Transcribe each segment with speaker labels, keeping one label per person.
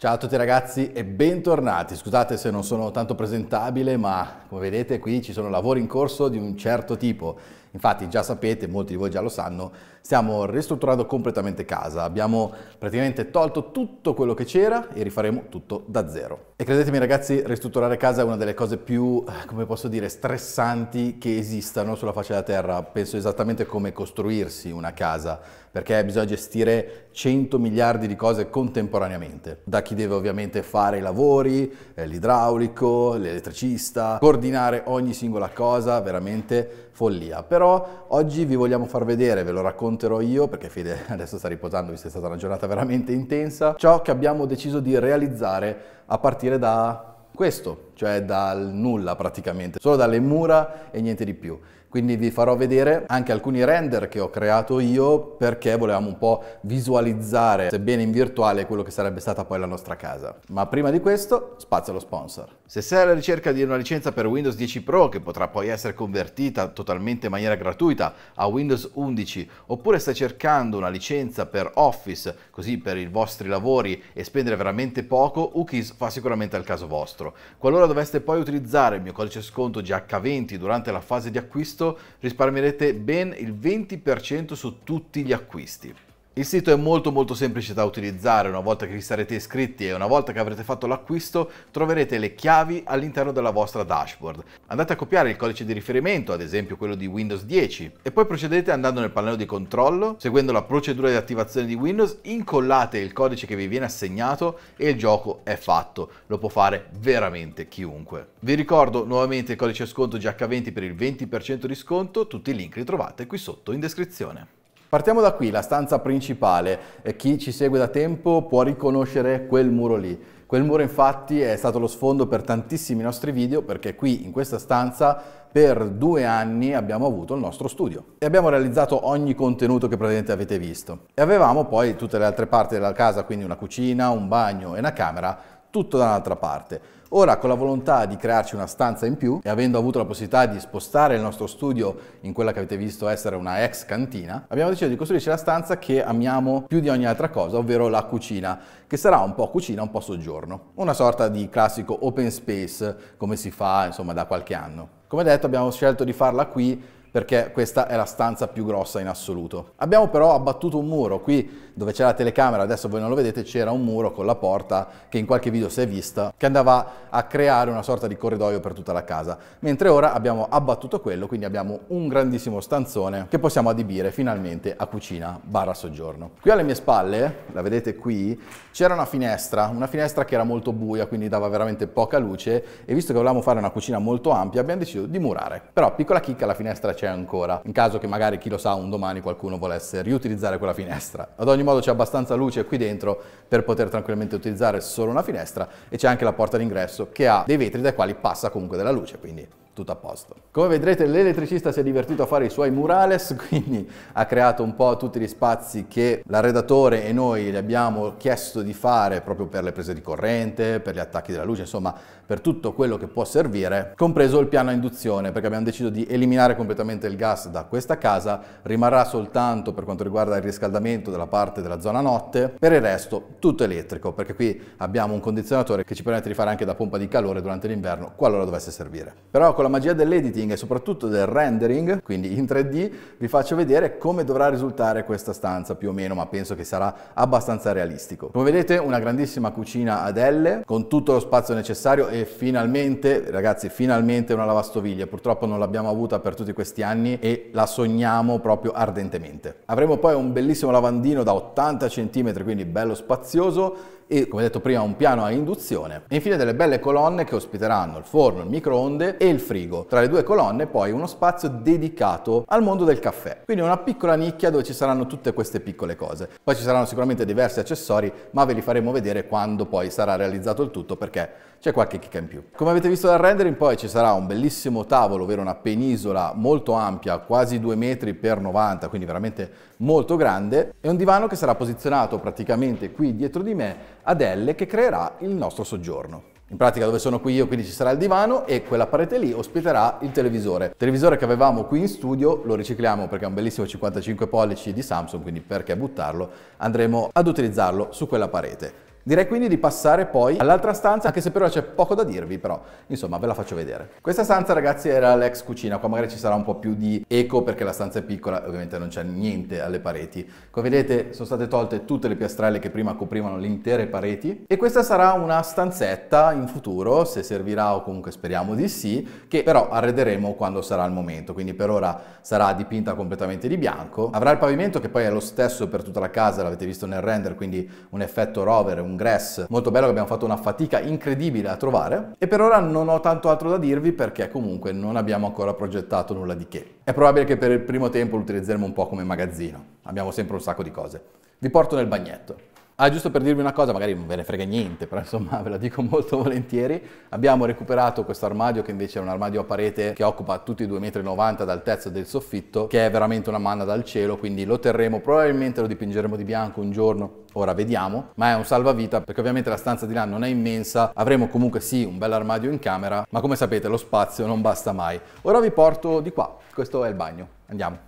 Speaker 1: Ciao a tutti ragazzi e bentornati. Scusate se non sono tanto presentabile, ma come vedete qui ci sono lavori in corso di un certo tipo Infatti già sapete, molti di voi già lo sanno, stiamo ristrutturando completamente casa, abbiamo praticamente tolto tutto quello che c'era e rifaremo tutto da zero. E credetemi ragazzi, ristrutturare casa è una delle cose più, eh, come posso dire, stressanti che esistano sulla faccia della terra. Penso esattamente come costruirsi una casa, perché bisogna gestire 100 miliardi di cose contemporaneamente, da chi deve ovviamente fare i lavori, eh, l'idraulico, l'elettricista, coordinare ogni singola cosa, veramente follia. Però oggi vi vogliamo far vedere, ve lo racconterò io, perché Fede adesso sta riposando, visto che è stata una giornata veramente intensa, ciò che abbiamo deciso di realizzare a partire da questo, cioè dal nulla praticamente, solo dalle mura e niente di più. Quindi vi farò vedere anche alcuni render che ho creato io perché volevamo un po' visualizzare, sebbene in virtuale, quello che sarebbe stata poi la nostra casa. Ma prima di questo, spazio allo sponsor. Se sei alla ricerca di una licenza per Windows 10 Pro che potrà poi essere convertita totalmente in maniera gratuita a Windows 11 oppure stai cercando una licenza per Office così per i vostri lavori e spendere veramente poco, UKIS fa sicuramente al caso vostro. Qualora doveste poi utilizzare il mio codice sconto GH20 durante la fase di acquisto risparmierete ben il 20% su tutti gli acquisti. Il sito è molto molto semplice da utilizzare, una volta che vi sarete iscritti e una volta che avrete fatto l'acquisto troverete le chiavi all'interno della vostra dashboard. Andate a copiare il codice di riferimento, ad esempio quello di Windows 10, e poi procedete andando nel pannello di controllo, seguendo la procedura di attivazione di Windows, incollate il codice che vi viene assegnato e il gioco è fatto. Lo può fare veramente chiunque. Vi ricordo nuovamente il codice sconto GH20 per il 20% di sconto, tutti i link li trovate qui sotto in descrizione. Partiamo da qui, la stanza principale. Eh, chi ci segue da tempo può riconoscere quel muro lì. Quel muro infatti è stato lo sfondo per tantissimi nostri video perché qui in questa stanza per due anni abbiamo avuto il nostro studio e abbiamo realizzato ogni contenuto che praticamente avete visto. E avevamo poi tutte le altre parti della casa, quindi una cucina, un bagno e una camera tutto da un'altra parte. Ora con la volontà di crearci una stanza in più e avendo avuto la possibilità di spostare il nostro studio in quella che avete visto essere una ex cantina, abbiamo deciso di costruirci la stanza che amiamo più di ogni altra cosa, ovvero la cucina, che sarà un po' cucina, un po' soggiorno. Una sorta di classico open space come si fa insomma da qualche anno. Come detto abbiamo scelto di farla qui perché questa è la stanza più grossa in assoluto. Abbiamo però abbattuto un muro, qui dove c'è la telecamera, adesso voi non lo vedete, c'era un muro con la porta che in qualche video si è vista, che andava a creare una sorta di corridoio per tutta la casa, mentre ora abbiamo abbattuto quello, quindi abbiamo un grandissimo stanzone che possiamo adibire finalmente a cucina barra soggiorno. Qui alle mie spalle, la vedete qui, c'era una finestra, una finestra che era molto buia, quindi dava veramente poca luce e visto che volevamo fare una cucina molto ampia abbiamo deciso di murare. Però piccola chicca, la finestra c'è ancora, in caso che magari chi lo sa un domani qualcuno volesse riutilizzare quella finestra. Ad ogni modo c'è abbastanza luce qui dentro per poter tranquillamente utilizzare solo una finestra e c'è anche la porta d'ingresso che ha dei vetri dai quali passa comunque della luce, quindi tutto a posto. Come vedrete l'elettricista si è divertito a fare i suoi murales, quindi ha creato un po' tutti gli spazi che l'arredatore e noi gli abbiamo chiesto di fare proprio per le prese di corrente, per gli attacchi della luce, insomma per tutto quello che può servire, compreso il piano a induzione, perché abbiamo deciso di eliminare completamente il gas da questa casa, rimarrà soltanto per quanto riguarda il riscaldamento della parte della zona notte, per il resto tutto elettrico, perché qui abbiamo un condizionatore che ci permette di fare anche da pompa di calore durante l'inverno, qualora dovesse servire. Però con la magia dell'editing e soprattutto del rendering, quindi in 3D, vi faccio vedere come dovrà risultare questa stanza più o meno, ma penso che sarà abbastanza realistico. Come vedete una grandissima cucina ad L con tutto lo spazio necessario e e finalmente, ragazzi, finalmente una lavastoviglie. Purtroppo non l'abbiamo avuta per tutti questi anni e la sogniamo proprio ardentemente. Avremo poi un bellissimo lavandino da 80 cm, quindi bello spazioso e come detto prima un piano a induzione e infine delle belle colonne che ospiteranno il forno, il microonde e il frigo. Tra le due colonne poi uno spazio dedicato al mondo del caffè, quindi una piccola nicchia dove ci saranno tutte queste piccole cose. Poi ci saranno sicuramente diversi accessori ma ve li faremo vedere quando poi sarà realizzato il tutto perché c'è qualche chicca in più. Come avete visto dal rendering poi ci sarà un bellissimo tavolo, ovvero una penisola molto ampia, quasi 2 metri per 90, quindi veramente molto grande, e un divano che sarà posizionato praticamente qui dietro di me ad L che creerà il nostro soggiorno. In pratica dove sono qui io, quindi ci sarà il divano e quella parete lì ospiterà il televisore. Il televisore che avevamo qui in studio lo ricicliamo perché è un bellissimo 55 pollici di Samsung, quindi perché buttarlo? Andremo ad utilizzarlo su quella parete. Direi quindi di passare poi all'altra stanza, anche se per ora c'è poco da dirvi, però insomma ve la faccio vedere. Questa stanza ragazzi era l'ex cucina, qua magari ci sarà un po' più di eco perché la stanza è piccola, ovviamente non c'è niente alle pareti. Come vedete sono state tolte tutte le piastrelle che prima coprivano le intere pareti e questa sarà una stanzetta in futuro, se servirà o comunque speriamo di sì, che però arrederemo quando sarà il momento, quindi per ora sarà dipinta completamente di bianco. Avrà il pavimento che poi è lo stesso per tutta la casa, l'avete visto nel render, quindi un effetto rover, un Congress. Molto bello che abbiamo fatto una fatica incredibile a trovare e per ora non ho tanto altro da dirvi perché comunque non abbiamo ancora progettato nulla di che. È probabile che per il primo tempo lo utilizzeremo un po' come magazzino. Abbiamo sempre un sacco di cose. Vi porto nel bagnetto. Ah, giusto per dirvi una cosa, magari non ve ne frega niente, però insomma ve la dico molto volentieri. Abbiamo recuperato questo armadio che invece è un armadio a parete che occupa tutti i 2,90 m d'altezza del soffitto, che è veramente una manna dal cielo, quindi lo terremo, probabilmente lo dipingeremo di bianco un giorno, ora vediamo, ma è un salvavita perché ovviamente la stanza di là non è immensa, avremo comunque sì un bel armadio in camera, ma come sapete lo spazio non basta mai. Ora vi porto di qua, questo è il bagno, andiamo.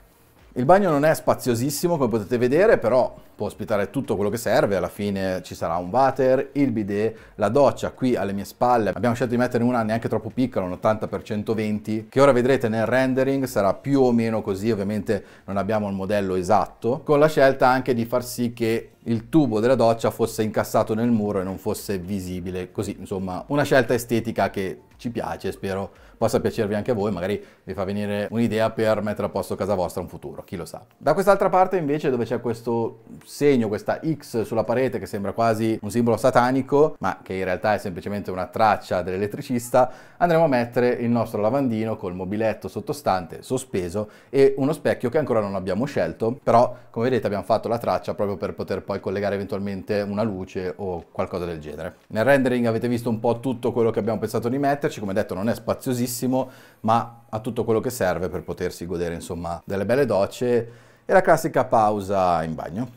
Speaker 1: Il bagno non è spaziosissimo come potete vedere, però può ospitare tutto quello che serve, alla fine ci sarà un water, il bidet, la doccia qui alle mie spalle. Abbiamo scelto di mettere una neanche troppo piccola, un 80x120, che ora vedrete nel rendering sarà più o meno così, ovviamente non abbiamo il modello esatto, con la scelta anche di far sì che il tubo della doccia fosse incassato nel muro e non fosse visibile, così insomma una scelta estetica che ci piace, spero possa piacervi anche a voi, magari vi fa venire un'idea per mettere a posto casa vostra in futuro, chi lo sa. Da quest'altra parte invece dove c'è questo segno, questa X sulla parete che sembra quasi un simbolo satanico, ma che in realtà è semplicemente una traccia dell'elettricista, andremo a mettere il nostro lavandino col mobiletto sottostante sospeso e uno specchio che ancora non abbiamo scelto, però come vedete abbiamo fatto la traccia proprio per poter poi collegare eventualmente una luce o qualcosa del genere. Nel rendering avete visto un po' tutto quello che abbiamo pensato di metterci, come detto non è spaziosissimo, ma ha tutto quello che serve per potersi godere insomma delle belle docce e la classica pausa in bagno.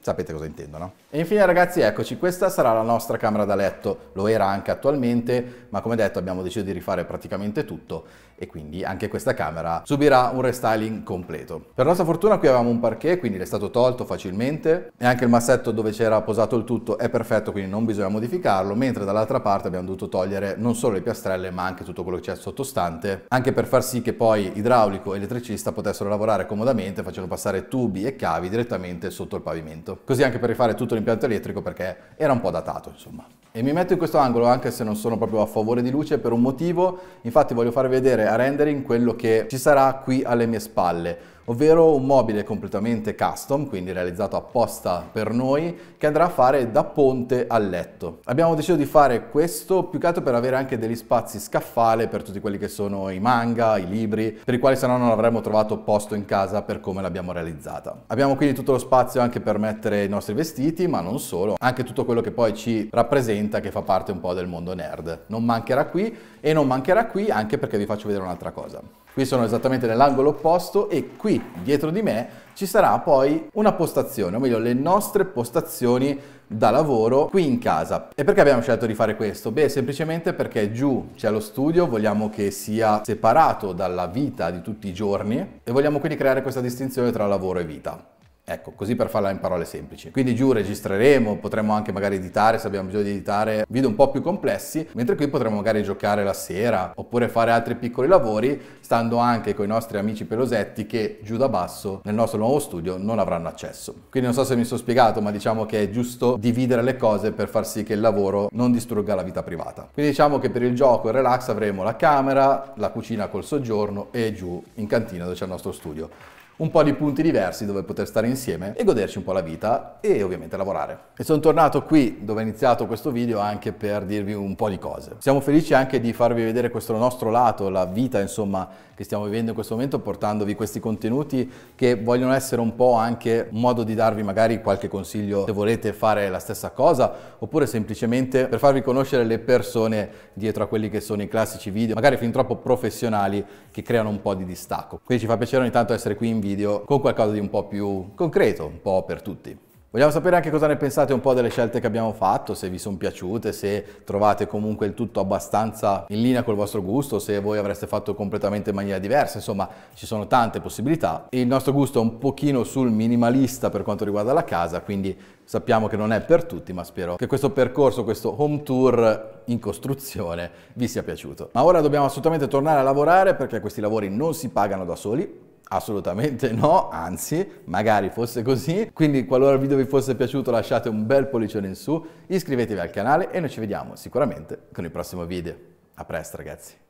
Speaker 1: Sapete cosa intendo, no? E infine ragazzi, eccoci, questa sarà la nostra camera da letto, lo era anche attualmente, ma come detto abbiamo deciso di rifare praticamente tutto e quindi anche questa camera subirà un restyling completo. Per nostra fortuna qui avevamo un parquet, quindi l'è stato tolto facilmente e anche il massetto dove c'era posato il tutto è perfetto, quindi non bisogna modificarlo, mentre dall'altra parte abbiamo dovuto togliere non solo le piastrelle ma anche tutto quello che c'è sottostante, anche per far sì che poi idraulico e elettricista potessero lavorare comodamente facendo passare tubi e cavi direttamente sotto il pavimento. Così anche per rifare tutto l'impianto elettrico perché era un po' datato insomma. E mi metto in questo angolo anche se non sono proprio a favore di luce per un motivo, infatti voglio far vedere a rendering quello che ci sarà qui alle mie spalle ovvero un mobile completamente custom, quindi realizzato apposta per noi, che andrà a fare da ponte al letto. Abbiamo deciso di fare questo più che altro per avere anche degli spazi scaffale per tutti quelli che sono i manga, i libri, per i quali se no non avremmo trovato posto in casa per come l'abbiamo realizzata. Abbiamo quindi tutto lo spazio anche per mettere i nostri vestiti, ma non solo, anche tutto quello che poi ci rappresenta, che fa parte un po' del mondo nerd. Non mancherà qui e non mancherà qui anche perché vi faccio vedere un'altra cosa. Qui sono esattamente nell'angolo opposto e qui dietro di me ci sarà poi una postazione, o meglio le nostre postazioni da lavoro qui in casa. E perché abbiamo scelto di fare questo? Beh, semplicemente perché giù c'è lo studio, vogliamo che sia separato dalla vita di tutti i giorni e vogliamo quindi creare questa distinzione tra lavoro e vita. Ecco, così per farla in parole semplici. Quindi giù registreremo, potremmo anche magari editare se abbiamo bisogno di editare video un po' più complessi, mentre qui potremmo magari giocare la sera oppure fare altri piccoli lavori, stando anche con i nostri amici pelosetti che giù da basso nel nostro nuovo studio non avranno accesso. Quindi non so se mi sono spiegato, ma diciamo che è giusto dividere le cose per far sì che il lavoro non distrugga la vita privata. Quindi diciamo che per il gioco e il relax avremo la camera, la cucina col soggiorno e giù in cantina dove c'è il nostro studio un po' di punti diversi dove poter stare insieme e goderci un po' la vita e ovviamente lavorare. E sono tornato qui dove ho iniziato questo video anche per dirvi un po' di cose. Siamo felici anche di farvi vedere questo nostro lato, la vita insomma che stiamo vivendo in questo momento portandovi questi contenuti che vogliono essere un po' anche un modo di darvi magari qualche consiglio se volete fare la stessa cosa oppure semplicemente per farvi conoscere le persone dietro a quelli che sono i classici video magari fin troppo professionali che creano un po' di distacco. Quindi ci fa piacere ogni tanto essere qui in video video con qualcosa di un po' più concreto, un po' per tutti. Vogliamo sapere anche cosa ne pensate un po' delle scelte che abbiamo fatto, se vi sono piaciute, se trovate comunque il tutto abbastanza in linea col vostro gusto, se voi avreste fatto completamente in maniera diversa, insomma ci sono tante possibilità. Il nostro gusto è un pochino sul minimalista per quanto riguarda la casa, quindi sappiamo che non è per tutti, ma spero che questo percorso, questo home tour in costruzione vi sia piaciuto. Ma ora dobbiamo assolutamente tornare a lavorare perché questi lavori non si pagano da soli, Assolutamente no, anzi, magari fosse così. Quindi qualora il video vi fosse piaciuto lasciate un bel pollicione in su, iscrivetevi al canale e noi ci vediamo sicuramente con il prossimo video. A presto ragazzi!